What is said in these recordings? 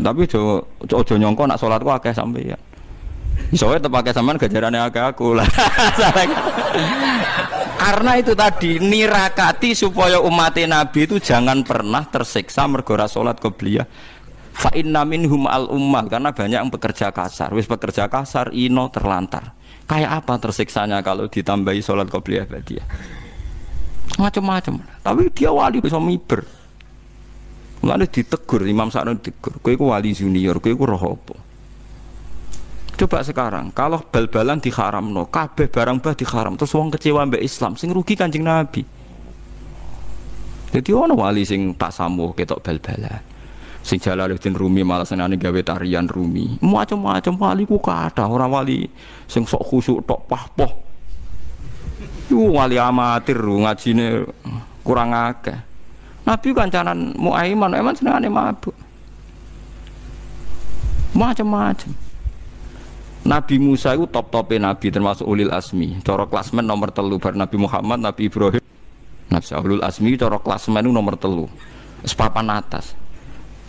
Eh, tapi jo jo nyongko nak sholatku akeh sampai ya soalnya terpakai sama gajarannya agak aku lah kan? karena itu tadi nirakati supaya umat nabi itu jangan pernah tersiksa mergora sholat kebliyah fa inna minhum al ummah karena banyak yang pekerja kasar wis pekerja kasar ino terlantar kayak apa tersiksanya kalau ditambahi sholat qobliyah dia macam-macam tapi dia wali bisa miber Mulane ditegur Imam Sa'di ditegur, kowe iku wali junior, kowe iku roh apa? Coba sekarang, kalau bal-balan diharamno, kabeh barang bah diharam, terus wong kecewa mbek Islam, sing rugi Kanjeng Nabi. Jadi ono wali sing tak samu ketok bal-balan. Sing Jalaluddin Rumi malah senane gawe tarian Rumi. Macam-macam wali ku kada, ora wali sing sok khusuk tok pah-poh. wali amatir ngajine kurang akeh. Nabi kancanan Muaiman, seneng aneh mabuk. Macam-macam. Nabi Musa itu top topnya Nabi termasuk ulil asmi. Coro klasmen nomor telu bar Nabi Muhammad, Nabi Ibrahim. Nabi ulil asmi coro klasmen itu nomor telu. Sepapan atas.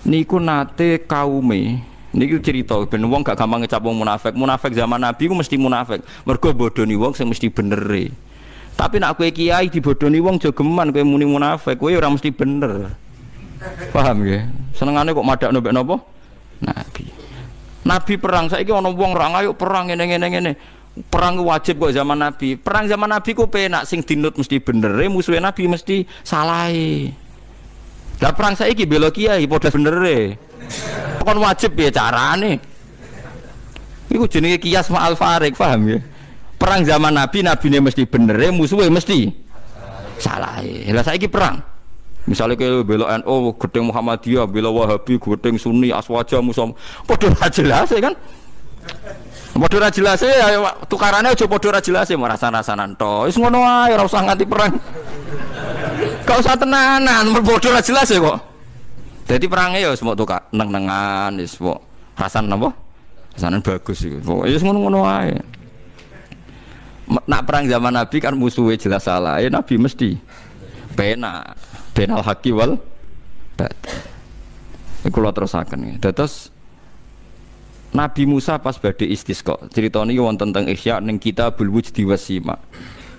Niku nate kaume. Niku cerita ben wong gak gampang ngecap wong munafik. Munafik zaman Nabi ku mesti munafik. Mergo bodoni wong sing mesti benere. Tapi nak kue kiai dibodoni wong jogeman kue muni munafik, kue orang mesti bener. Paham ya? Senengane kok madak nobek nopo? Nabi. Nabi perang saiki orang wong orang ayo perang ngene ngene ngene. Perang wajib kok zaman Nabi. Perang zaman Nabi ku penak sing dinut mesti bener, eh, musuhe Nabi mesti salah. Lah perang saiki bela kiai padha bener. E. Kon wajib ya nih. Iku jenenge kias ma'al farik, paham ya? perang zaman Nabi Nabi ini mesti bener musuhnya mesti salah lah saya perang misalnya ke bela NU gedeng Muhammadiyah bela Wahabi gedeng Sunni Aswaja Musam aja lah, jelas ya kan padha aja jelas ya, ya tukarannya aja padha ra jelas ya rasa-rasanan Is ngono ayo, ora usah nganti perang Kau usah tenanan padha aja jelas ya kok jadi perangnya ya semua tukar neng-nengan is nambah rasa apa rasanan bagus sih. Ya. Is ngono-ngono ayo nak perang zaman Nabi kan musuhnya jelas salah. Ya Nabi mesti pena penal haki wal batin. terus akan ya. Terus Nabi Musa pas istis kok ceritanya wonten tentang Ihya yang kita Wujdi diwasimak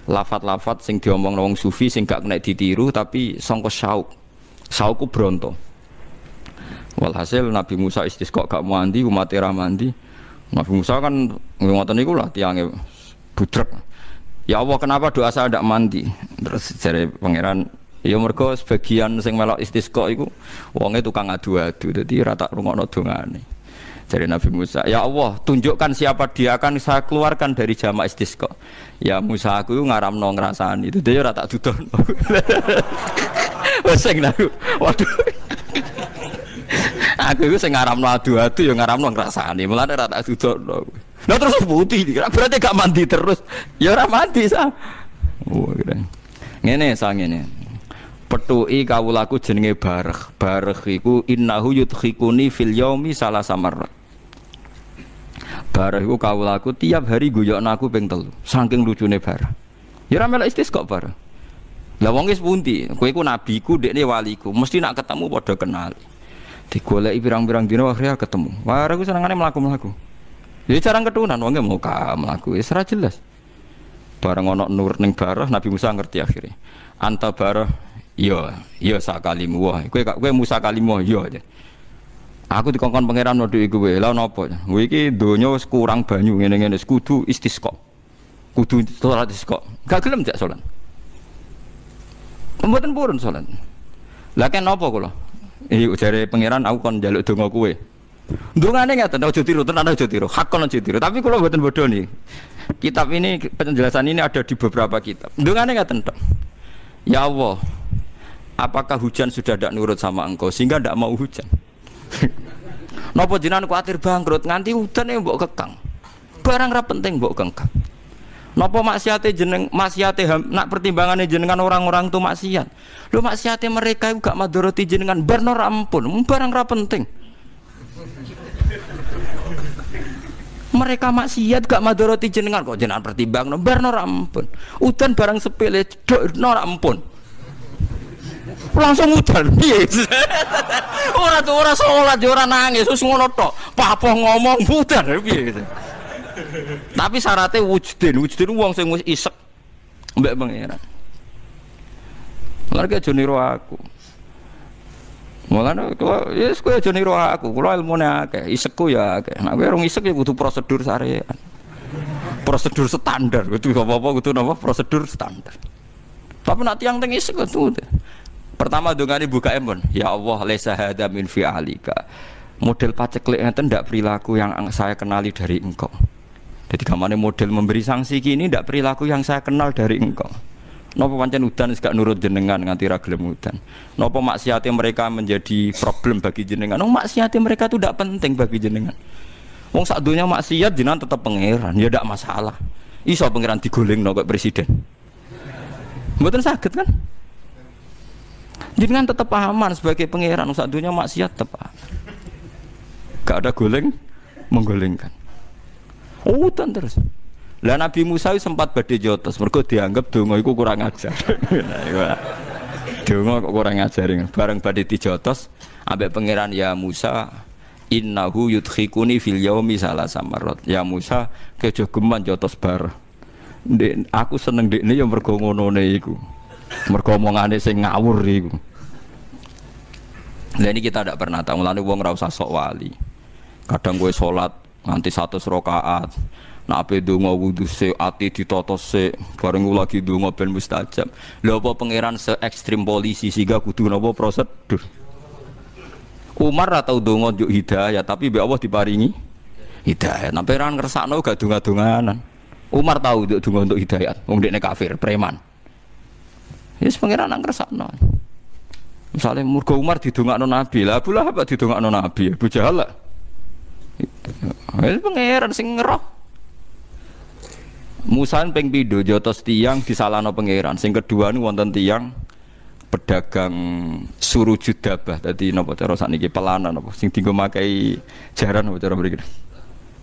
Lafat-lafat sing diomong wong sufi sing gak kena ditiru tapi sangka syauk. Syauku bronto. Walhasil Nabi Musa kok gak mandi, umat ra mandi. Nabi Musa kan ngomong-ngomong itu lah tiangnya budrek. Ya Allah kenapa doa saya tidak mandi? Terus dari pangeran Ya mergo sebagian sing melok istisqa itu wonge tukang adu-adu dadi rata rungokno dongane. Jadi Nabi Musa, "Ya Allah, tunjukkan siapa dia akan saya keluarkan dari jamaah istisqa." Ya Musa aku ngaramno ngrasani. itu. Dia rata dudono. Wes aku. Waduh. aku iku ngaram ngaramno adu-adu ya ngaramno ngrasani. Mulane ora rata dudono. Nah terus putih, berarti gak mandi terus. Ya ora mandi sah. Oh, keren. Ngene sah ngene. Petuki kawulaku jenenge bareh. Bareh iku innahu yudkhikuni fil yaumi salah samar. Bareh iku kawulaku tiap hari guyokno aku ping telu. Saking lucune bareh. Ya ora melok istisqa bareh. Lah wong wis pundi? Kowe iku nabiku, dekne waliku. Mesti nak ketemu padha kenal. Digoleki pirang-pirang dina akhirnya ketemu. Wah, aku senengane mlaku-mlaku. Ya jarang ketunan wong mau ka mlaku wis ya, ora jelas. Bareng ana nur ning barah Nabi Musa ngerti akhirnya. Anta barah yo ya, yo ya, sakalimu wah kowe kowe Musa muah yo. Aku dikongkon pangeran waduh iku kowe lha napa? Kowe iki donya wis kurang banyu ngene-ngene kudu istisqa. Kudu salat istisqa. Gak gelem jak salat. Pembuatan purun salat. Lah nopo kula? Iya pangeran aku kon njaluk donga kowe. Dungane ngeten ora aja tiru, tenan aja tiru. Hakon aja tiru. Tapi kula mboten bodoh nih. Kitab ini penjelasan ini ada di beberapa kitab. Dungane ngeten tok. Ya Allah, apakah hujan sudah tidak nurut sama engkau sehingga tidak mau hujan? Nopo jinan kuatir bangkrut nganti hujan yang mbok kekang. Barang rap penting mbok kekang. Nopo maksiate jeneng maksiate nak pertimbangannya jenengan orang-orang tuh maksiat. Lu maksiate mereka juga madoroti jenengan bar ampun, barang rap penting. mereka maksiat gak madoroti jenengan kok jenengan pertimbang nombar nora ampun udan barang sepele dok nora ampun langsung udan yes. Iya. Orang tuh orang sholat ora nangis terus ngono tok papa ngomong udan yes. Iya. tapi syaratnya wujudin wujudin uang sing isek mbak pangeran lagi Joniro aku Mulane kula ya kowe joni niru aku, kula ilmune akeh, isekku ya akeh. Nek kowe rung isek ya butuh prosedur sarean. Prosedur standar kudu apa-apa kudu napa prosedur standar. Tapi nanti yang tengis isek kudu. Ya Pertama dongani buka embon ya Allah lesa hada min fi alika Model paceklik ngeten ndak perilaku yang saya kenali dari engkau. Jadi kamane model memberi sanksi kini ndak perilaku yang saya kenal dari engkau. Nopo pancen udan gak nurut jenengan nganti ra gelem udan. Nopo maksiati mereka menjadi problem bagi jenengan. Nopo maksiati mereka itu tidak penting bagi jenengan. Wong saat dunia maksiat jenengan tetap pangeran, ya tidak masalah. Iso pangeran diguling, nopo presiden. Mboten sakit kan? Jenengan tetap aman sebagai pangeran, saat dunia maksiat tetap Gak ada guling, menggolengkan. Oh, udan terus. Lah Nabi Musa sempat badhe jotos mergo dianggap donga iku kurang ajar. donga kok kurang ajaring. Bareng badhe dijotos ambek pangeran ya Musa innahu yudkhikuni fil yaumi samarot. Ya Musa kejo geman jotos bar. Dek, aku seneng dekne ya mergo ngonone iku. Mergo omongane sing ngawur iku. Lah ini kita tidak pernah tahu. lalu wong rausa sok wali. Kadang gue sholat nganti satu rokaat, Nape ape donga wudu se ati ditoto se bareng lagi donga ben mustajab. Lha apa pangeran se ekstrim polisi sehingga kudu napa prosedur. Umar atau donga njuk hidayah tapi mbek Allah diparingi hidayah. Nape pangeran ngersakno gak donga-donganan. Umar tahu untuk donga untuk hidayah, wong dekne kafir, preman. Yes pangeran nang ngersakno. Misalnya murga Umar didongakno Nabi, lah pula apa didongakno Nabi, Abu Jahal lah. pangeran sing ngeroh Musa ping pindho jotos ya tiang disalano pangeran. Sing kedua nu wonten tiang pedagang suruh judabah tadi nopo cara sakniki pelana nopo sing tinggal makai jaran nopo cara mriki.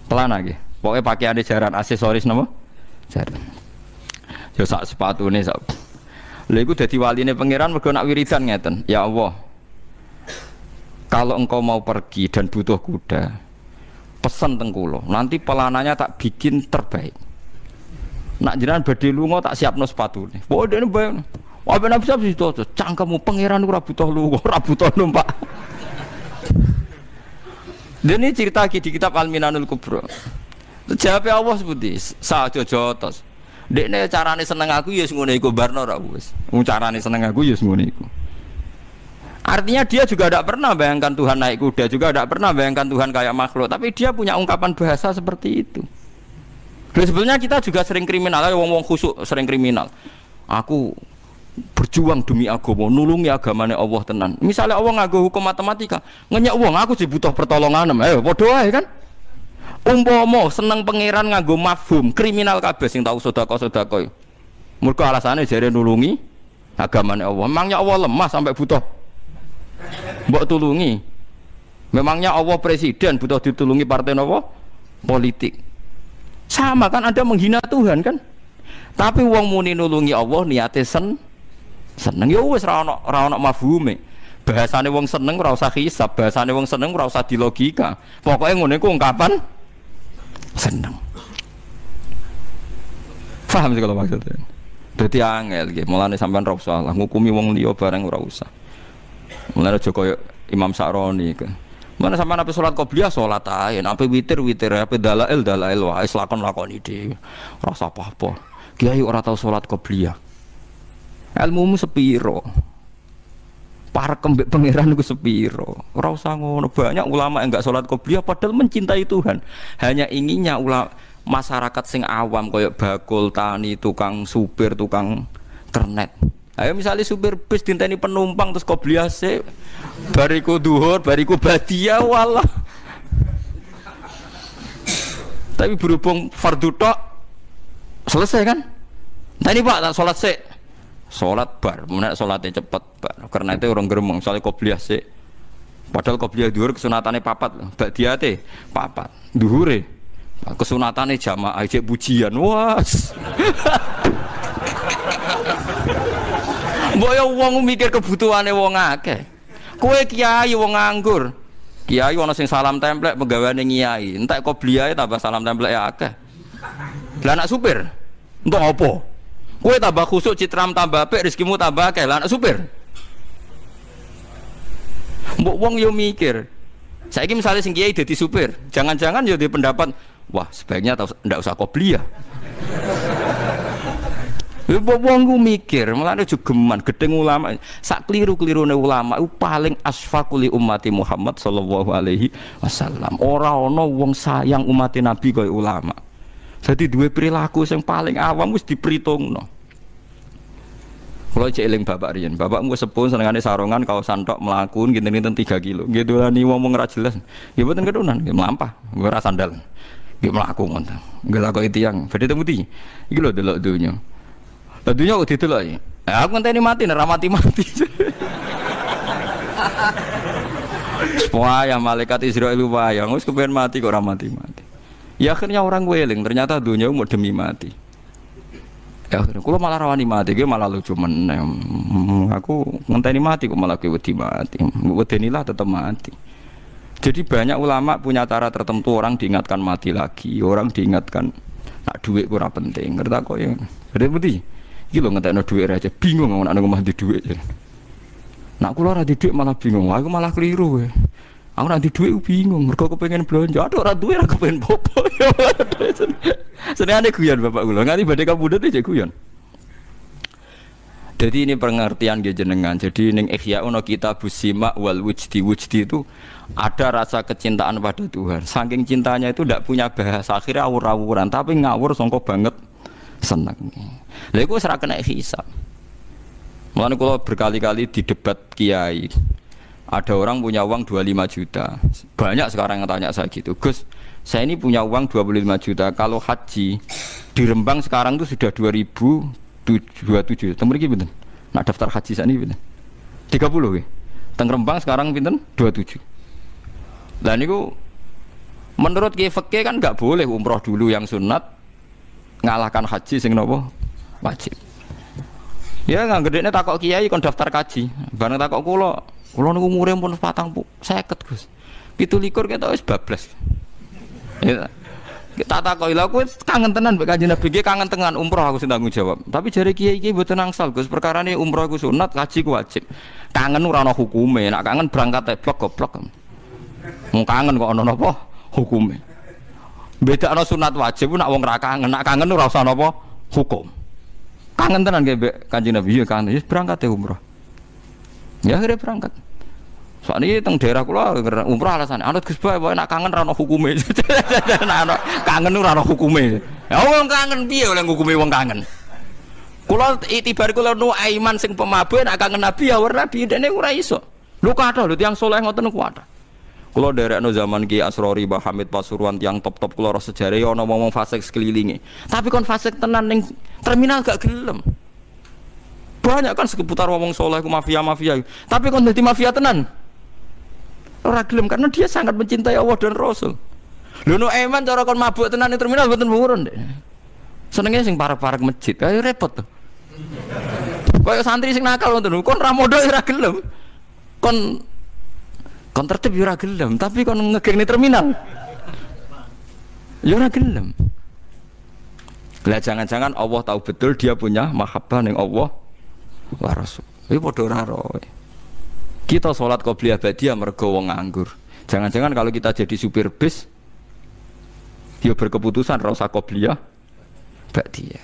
Pelana Pokoknya pakai ada jaran aksesoris nopo? Jaran. Ya sak nih. sak. itu jadi wali nih pangeran Mereka nak wiridan ngeten. Ya Allah. Kalau engkau mau pergi dan butuh kuda, pesan tengkulo nanti pelananya tak bikin terbaik nak jiran badi lungo tak siap sepatu nih. Wah dene bayang. Wah ben sih tuh itu cangkemmu pangeran rabu butuh lungo, rabu butuh numpak. Dan ini cerita lagi di kitab Al-Minanul Kubra. Jawabnya Allah seperti saat jojo tos. Dekne carane seneng aku ya ngono iku barno rabu es. Carane seneng aku ya ngono Artinya dia juga tidak pernah bayangkan Tuhan naik kuda, juga tidak pernah bayangkan Tuhan kayak makhluk, tapi dia punya ungkapan bahasa seperti itu. Dan sebetulnya kita juga sering kriminal, ya wong-wong khusuk sering kriminal. Aku berjuang demi agama, nulungi agamanya Allah tenan. Misalnya Allah ngagoh hukum matematika, ngenyak wong aku sih butuh pertolongan, eh bodoh ya kan. mo seneng pangeran ngagoh mafhum, kriminal kabeh sing tahu sodako sodako. Mergo alasannya jadi nulungi agamanya Allah. Memangnya Allah lemah sampai butuh mbok tulungi. Memangnya Allah presiden butuh ditulungi partai Allah Politik. Sama kan Anda menghina Tuhan kan? Tapi wong muni nulungi Allah niate sen seneng ya wis rawon rawon ra ono mafhume. Bahasane wong seneng rasa kisah hisab, bahasane wong seneng rasa di logika pokoknya ngono itu ungkapan seneng. Paham sih kalau maksudnya? berarti angel gitu mulane sampean ra usah ngukumi wong liya bareng rasa usah. Mulane aja koyo Imam Sa'roni gitu. Mana sama nabi sholat kau beliau sholat aja, nabi witir witir, nabi dalail dalail wah islakon lakon ide, rasa apa apa. Kiai orang tahu sholat kau ilmu mu sepiro, para kembek pangeran gue sepiro. rasa ngono banyak ulama yang nggak sholat kau beliau padahal mencintai Tuhan, hanya inginnya ulama masyarakat sing awam koyok bakul tani tukang supir tukang kernet Ayo misalnya supir bis dinteni penumpang terus kau beliase bariku duhur, bariku badia walah. Tapi berhubung fardu tok selesai kan? Tadi nah, Pak tak sholat sik. Sholat bar, mana sholatnya cepat pak Karena itu orang geremeng, soalnya kau beliase. Padahal kau beli duhur kesunatannya papat, badia teh papat, duhur eh Kesunatannya jamaah aja bujian was. Mbok yo ya wong mikir kebutuhane wong akeh. Kowe kiai wong nganggur. Kiai ana sing salam templek pegawane kiai. Entek kok bliyae tambah salam templek ya akeh. Lah anak supir untuk apa? Kowe tambah khusuk citram tambah apik rezekimu tambah akeh. Lah anak supir. Mbok wong yo mikir. Saiki misalnya sing kiai dadi supir, jangan-jangan yo di pendapat, wah sebaiknya ndak usah beli ya. Wong ku mikir, malah ada juga geman, gedeng ulama. Sak keliru ne ulama u paling asfakuli umati Muhammad sallallahu alaihi wasallam. Orang no wong sayang umat Nabi kaya ulama. Jadi dua perilaku yang paling awam wis no. Kalau cek eling bapak Rian, bapak gue sepun senengane sarongan kalau santok melakun gini gini tiga kilo, gitu lah nih wong ngeras jelas, gitu kan kedunan, gitu melampah, gue rasa sandal, gitu melaku gue laku itu yang, berarti temuti, gitu loh delok dunia. Tentunya kok gitu loh. Ya eh, aku ini kan mati nek mati-mati. yang malaikat Israel lupa yang harus kepen mati kok ramati mati Ya akhirnya orang weling, ternyata dunia umur demi mati. Ya akhirnya kulo malah rawani mati, gue malah lucu menem. Hmm, aku nanti ini mati kok malah gue wedi mati. Wedenilah tetap mati. Jadi banyak ulama punya cara tertentu orang diingatkan mati lagi, orang diingatkan nak duit kurang penting. Ngerti kok ya? Berarti Iki lho ngentekno dhuwit aja bingung ana nang omah di dhuwit. Ya. Nak kula ora di dhuwit malah bingung. Aku malah keliru kowe. Ya. Aku ora di dhuwit bingung, mergo kepengen belanja. Aduh ora duwe ora kepengen popo. Ya. Senengane guyon bapak kula. Nganti badhe kapundhut iki guyon. Jadi ini pengertian dia jenengan. Jadi ning ikhya ono kita busima wal wujdi wujdi itu ada rasa kecintaan pada Tuhan. Saking cintanya itu tidak punya bahasa akhirnya awur-awuran, tapi ngawur songkok banget seneng. Lha iku ora kena hisab. Mulane kula berkali-kali di debat kiai. Ada orang punya uang 25 juta. Banyak sekarang yang tanya saya gitu. Gus, saya ini punya uang 25 juta. Kalau haji di Rembang sekarang itu sudah 2027. Temu iki pinten? Nak daftar haji sak niki pinten? 30 ya. Teng Rembang sekarang pinten? 27. Lah niku menurut Kiai Fakih kan nggak boleh umroh dulu yang sunat ngalahkan haji sing nopo wajib ya nggak gede nih takok kiai kon daftar kaji bareng takok kulo kulo nunggu murem pun patang bu ket gus itu likur kita harus bablas ya kita takoi lah aku kangen tenan bek kaji nabi kangen tenan umroh aku sih tanggung jawab tapi jari kiai kiai buat nangsal gus perkara ini umroh aku sunat kaji ku wajib kangen urano hukume nak kangen berangkat blok goblok mau kangen kok ono nopo hukume beda ono sunat wajib nak wong kangen nak kangen urasa usah nopo hukum Kangen tenan kayak kanji Nabi, ya kangen. Ya berangkat ya umroh. Ya akhirnya berangkat. Soalnya ini iya, teng daerah kulo umroh alasan. Anut Gus Bae nak kangen rano hukume. kangen ora rano hukume. Ya wong kangen piye oleh hukume wong kangen. Kulo itibar kulo nu aiman sing pemabuk nak kangen Nabi ya war Nabi dene ora iso. Lu kata lho tiang soleh ngoten ku ada. Kulo anu zaman Ki Asrori Mbah Hamid Pasuruan tiang top-top kulo sejarah ya ana ngomong fasik sekelilingi. Tapi kon fasik tenan yang terminal gak gelem. Banyak kan seputar ngomong soleh ku mafia-mafia. Tapi kon jadi mafia tenan. Ora gelem karena dia sangat mencintai Allah dan Rasul. Lho eman cara kon mabuk tenan yang terminal betul murun, Senengnya Senengnya sing parak parak masjid, kayak repot tuh. Kayak santri sing nakal betul. kon ramodo ya gelem. Kon Kon tertib yura gelem, tapi kon ngegirni terminal. Yura gelem. Lah jangan-jangan Allah tahu betul dia punya mahabbah ning Allah wa Rasul. Iki padha ora Kita sholat qobliyah badia mergo wong nganggur. Jangan-jangan kalau kita jadi supir bis dia berkeputusan rasa qobliyah badia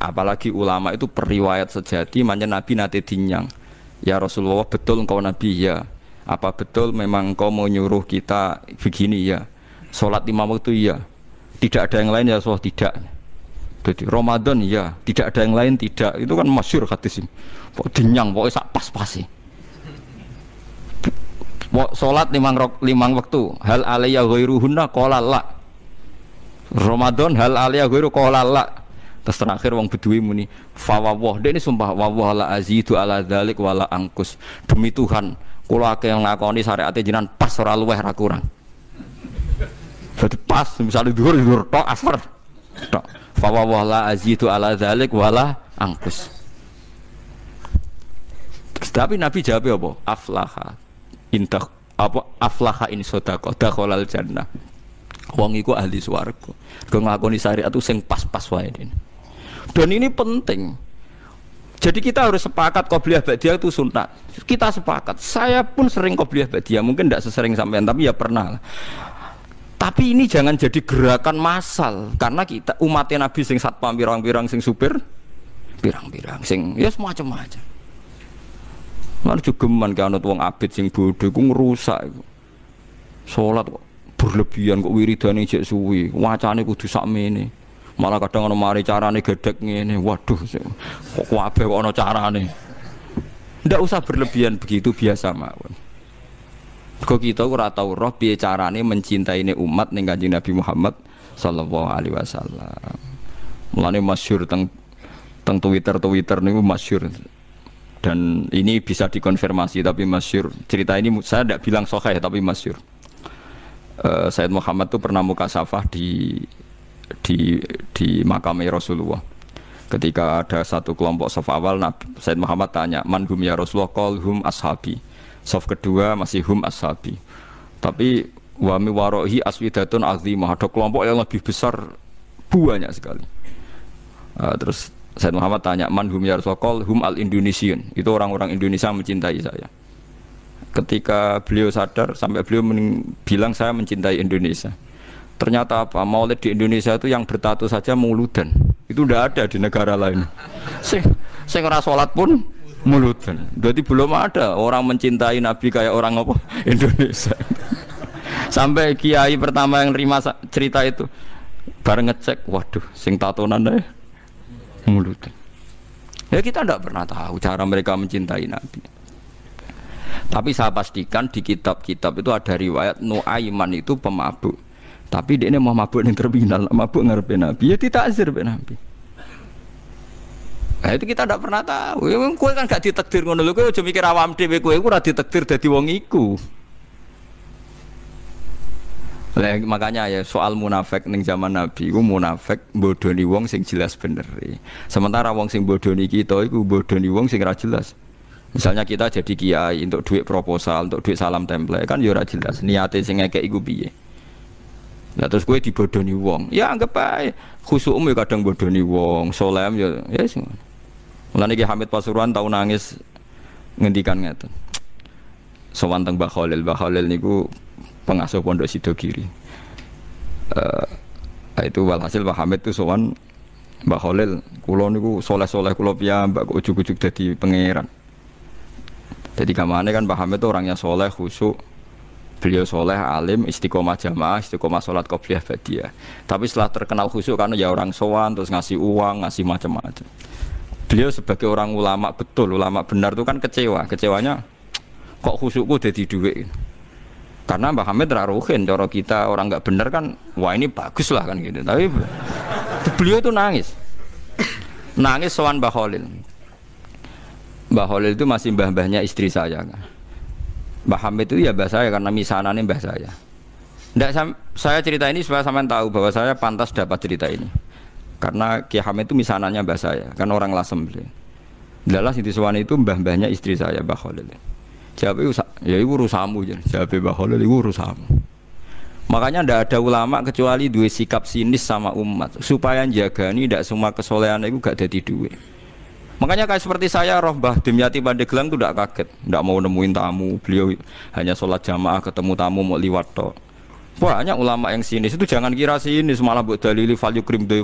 Apalagi ulama itu periwayat sejati manja Nabi nate dinyang. Ya Rasulullah betul engkau Nabi ya apa betul memang kau mau nyuruh kita begini ya sholat lima waktu iya tidak ada yang lain ya soal tidak jadi Ramadan iya tidak ada yang lain tidak itu kan masyur hadis ini kok denyang pokoknya sak pas pasi sholat limang, rok, limang waktu hal alaiya ghairuhunna kolala Ramadan hal alaiya ghairu kolala terus terakhir wong bedui muni fawawah dia ini sumpah wawah la azidu ala dalik wala angkus demi Tuhan kula akeh yang ngakoni syariate jinan pas ora luweh ora kurang jadi pas misalnya dhuwur ya dhuwur tok asar tok fa wa wala azitu ala dzalik wala angkus tapi Nabi jawab ya apa? Aflaha inta apa aflaha in sodako dakhalal jannah. Wong iku ahli swarga. Kau ngakoni syariat itu sing pas-pas wae Dan ini penting. Jadi kita harus sepakat qobliyah ba'diyah itu sunat. Kita sepakat. Saya pun sering qobliyah ba'diyah, mungkin tidak sesering sampean tapi ya pernah. Tapi ini jangan jadi gerakan massal karena kita umatnya Nabi sing satpam pirang-pirang sing supir pirang-pirang sing ya semacam macam. Mana juga man kan wong abid sing bodoh gue ngerusak. iku. Salat kok berlebihan kok wiridan jek suwi, wacane kudu nih. Malah kadang ono mari carane gedek ngene. Waduh, kok wabe kok ono carane. Ndak usah berlebihan begitu biasa mawon. Kok kita ora tau roh piye carane mencintai ini umat ning Kanjeng Nabi Muhammad sallallahu alaihi wasallam. Mulane masyhur teng teng Twitter Twitter niku masyhur dan ini bisa dikonfirmasi tapi masyur cerita ini saya tidak bilang sokai tapi masyur uh, eh, Said Muhammad tuh pernah muka safah di di di makam Rasulullah. Ketika ada satu kelompok saf awal, Nabi Said Muhammad tanya, "Man hum ya Rasulullah?" qul hum ashabi. Saf kedua masih hum ashabi. Tapi wami mi warohi aswidatun azimah. Ada kelompok yang lebih besar banyak sekali. Uh, terus Said Muhammad tanya, "Man hum ya Rasulullah?" qul hum al-Indonesian. Itu orang-orang Indonesia mencintai saya ketika beliau sadar sampai beliau bilang saya mencintai Indonesia Ternyata apa? Maulid di Indonesia itu yang bertato saja muludan. Itu udah ada di negara lain. Sing sing ora pun muludan. Berarti belum ada orang mencintai Nabi kayak orang apa? Indonesia. Sampai kiai pertama yang terima cerita itu bareng ngecek, waduh, sing tato nanda ya muludan. Ya kita tidak pernah tahu cara mereka mencintai Nabi. Tapi saya pastikan di kitab-kitab itu ada riwayat Nuaiman itu pemabuk tapi dia ini mau mabuk di terminal, mabuk ngarepe Nabi. Ya tidak azir be Nabi. Nah, itu kita tidak pernah tahu. Ya, kue kan gak ditakdir ngono lho, kowe aja mikir awam dhewe kowe ora ditakdir dadi wong iku. Lah makanya ya soal munafik ning zaman Nabi iku munafik bodoni wong sing jelas bener. E. Sementara wong sing bodoni kita iku bodoni wong sing ora jelas. Misalnya kita jadi kiai untuk duit proposal, untuk duit salam template kan ya ora jelas niate sing ngekek iku piye. Nah terus gue dibodoni wong, ya anggap baik. khusus umi ya kadang bodoni wong, solem ya, ya semua. Mulai nih Hamid Pasuruan tahu nangis ngendikan ngeten. Sowan teng Mbah Khalil, Mbah Khalil niku pengasuh pondok Sidogiri. Uh, itu walhasil Pak Hamid tuh sowan Mbah Khalil, kula niku soleh-soleh kula mbak kok ujuk ujug dadi pangeran. Jadi kamane kan Pak Hamid tuh orangnya soleh, khusyuk beliau soleh, alim, istiqomah jamaah, istiqomah sholat qobliyah badia. Tapi setelah terkenal khusyuk karena ya orang sowan, terus ngasih uang, ngasih macam-macam. Beliau sebagai orang ulama betul, ulama benar itu kan kecewa. Kecewanya kok khusyukku jadi duit. Karena Mbah Hamid raruhin, coro kita orang nggak benar kan, wah ini bagus lah kan gitu. Tapi beliau itu nangis. Nangis soan Mbah Holil. Mbah Holil itu masih mbah-mbahnya istri saya kan. Mbah Hamid itu ya mbah saya karena misanannya mbah saya. Nggak, saya cerita ini supaya sampean tahu bahwa saya pantas dapat cerita ini. Karena Kiai Hamid itu misanannya mbah saya, kan orang lasem beliau. Dalam Siti Suwani itu mbah-mbahnya istri saya, Mbah Khalil. Jawab itu, ya itu urusamu. Jawab Mbah Khalil, itu urusamu. Makanya ndak ada ulama kecuali dua sikap sinis sama umat supaya jaga ini tidak semua kesolehan itu gak jadi duit. Makanya kayak seperti saya Roh Bah Dimyati Pandeglang itu tidak kaget, tidak mau nemuin tamu. Beliau hanya sholat jamaah ketemu tamu mau liwat toh. Banyak ulama yang sini itu jangan kira sinis malah buat dalili fal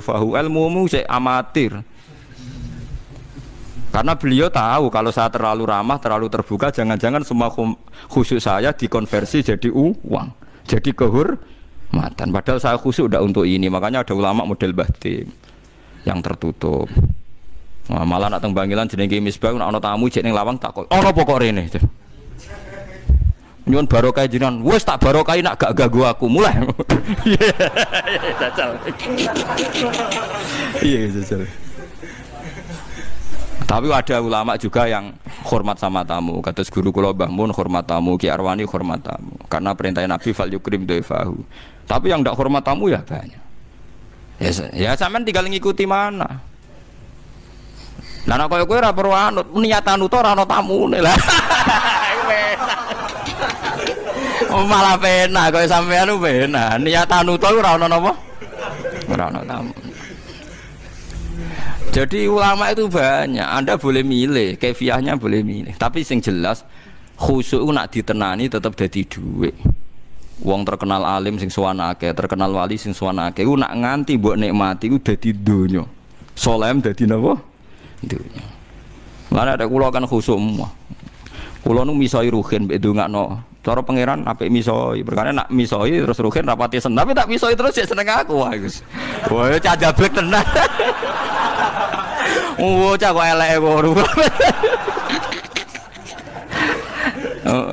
fahu ilmu mu saya amatir. Karena beliau tahu kalau saya terlalu ramah, terlalu terbuka, jangan-jangan semua khusus saya dikonversi jadi uang, jadi kehur matan. Padahal saya khusus udah untuk ini, makanya ada ulama model batin yang tertutup. Nah, malah nak teng Bangilan jenenge Misbah nak ana tamu jek ning lawang tak kok apa pokok rene. Nyuwun barokah jenengan. Wis tak barokah nak gak ganggu aku mulai. Iya, Iya, Tapi ada ulama juga yang hormat sama tamu. Kata guru kula bangun hormat tamu, Ki Arwani hormat tamu. Karena perintah Nabi fal yukrim doifahu. Tapi yang tak hormat tamu ya banyak. Ya, ya sampean tinggal ngikuti mana. Lah nek kowe kowe ora perlu anut, niatan uta ora ana tamune. Lah. Oh, malah penak kowe sampean ku penak. Niatan uta ora ana napa? Ora ana tamu. Jadi ulama itu banyak. Anda boleh milih, kefiahnya boleh milih. Tapi sing jelas khusuk nak ditenani tetap dari duit. Wong terkenal alim sing suwanake, terkenal wali sing suwanake. Ku nak nganti buat nikmati ku dadi donya. Solem dadi napa? dunia Lain ada kulo kan khusum semua kulo nu misoi ruhin itu nggak no cara pangeran apa misoi berkarena nak misoi terus ruhin rapati sen tapi tak misoi terus ya seneng aku wah gus wah ya caca blek tenang wah cak kok elek baru ya oh,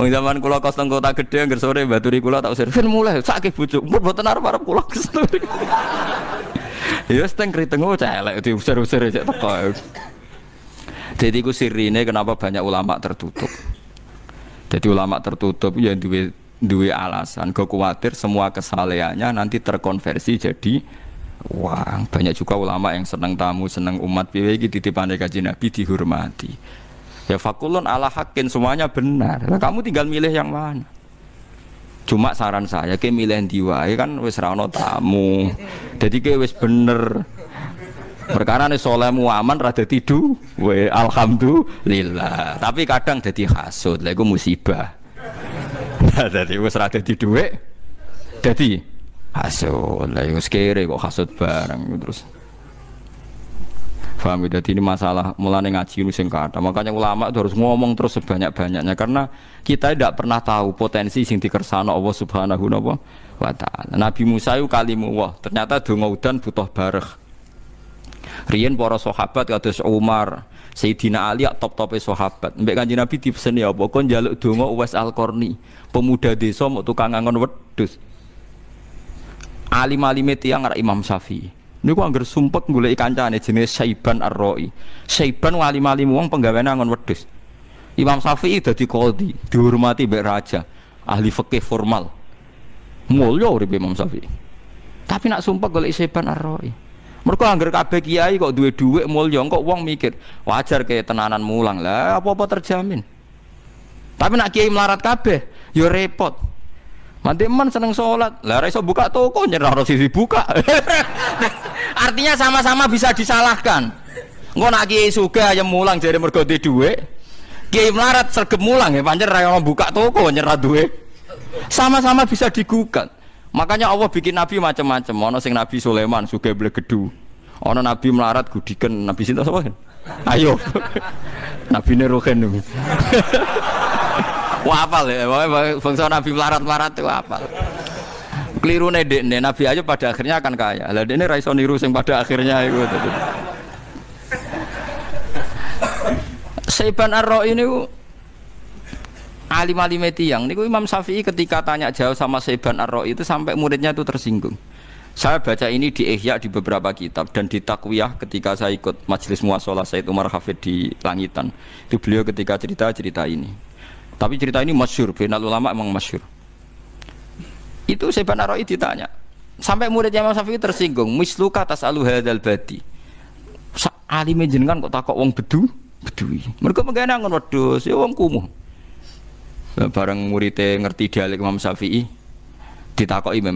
Wong zaman kula kos teng kota gedhe anggere sore mbaturi kula tak usir. Fin mulai sakit bujuk. Mbok mboten arep-arep kula kesturi. Ya seteng kritingu celek diusir-usir cek teko. Jadi ku sirine kenapa banyak ulama tertutup. Jadi ulama tertutup ya duwe duwe alasan. Gue khawatir semua kesalehannya nanti terkonversi jadi uang. Banyak juga ulama yang seneng tamu, seneng umat piye iki titipane kaji Nabi dihormati. Ya fakulun ala hakin semuanya benar. Kamu tinggal milih yang mana. Cuma saran saya ke milih diwae kan wis tamu. Jadi ke wis bener. Perkara nih solehmu aman rada tidu, we alhamdulillah. Tapi kadang jadi hasud lego musibah. Jadi wes rada tidu, we jadi hasud lego sekere kok hasud bareng terus. Faham ya? Jadi ini masalah mulai ngaji ini sing kata. Makanya ulama itu harus ngomong terus sebanyak-banyaknya karena kita tidak pernah tahu potensi sing dikersano Allah Subhanahu wa taala. Nabi Musa itu kalimu wah, ternyata donga udan butuh bareh. Rian para sahabat kados Umar, Sayyidina Ali ya top-tope sahabat. Mbek Kanjeng Nabi dipeseni apa kon njaluk donga Uwais Al-Qarni, pemuda desa mau tukang angon wedhus. Alim-alime tiyang Imam Syafi'i. Niku angger sumpek golek kancane jenis Saiban ar roi Saiban wali-wali wong penggawaan angon wedhus. Imam Syafi'i dadi dikodi dihormati mbek raja, ahli fikih formal. mulia ribe Imam Syafi'i. Tapi nak sumpah golek Saiban ar roi mereka anggar kiai kok duwe dua mulia kok wong mikir, wajar kayak tenanan mulang. Lah apa-apa terjamin. Tapi nak kiai melarat kabeh, ya repot man seneng sholat, lah iso buka toko nyerah harus buka. Artinya sama-sama bisa disalahkan. Engko nak kiai aja mulang jadi mergo duwe Kiai melarat sergep mulang ya pancen ra buka toko nyerah duwe. Sama-sama bisa digugat. Makanya Allah bikin nabi macam-macam. Ono sing Nabi Sulaiman beli gedu. Ono nabi melarat gudikan nabi sinta sapa? Ayo. nabi Nuruhen. Wah apal ya, bangsa Nabi melarat larat itu apal. Keliru nih nede Nabi aja pada akhirnya akan kaya. Lah dekne raisonirus niru sing pada akhirnya itu. Seiban Arro ini alim-alim tiang. Niku Imam Syafi'i ketika tanya jauh sama Seiban Arro itu sampai muridnya itu tersinggung. Saya baca ini di Ihya di beberapa kitab dan di Takwiyah ketika saya ikut majelis muasalah Said Umar Hafid di Langitan. di beliau ketika cerita cerita ini. Tapi cerita ini masyur, final ulama emang masyur. Itu saya benar ditanya. Sampai muridnya Imam Syafi'i tersinggung, misluka atas alu hadal badi. Ali jenengan kok takok wong bedu? Bedui. Mereka menggana ngono wedhus, ya wong kumuh. Bareng muridnya ngerti dialek Imam Syafi'i, ditakok Imam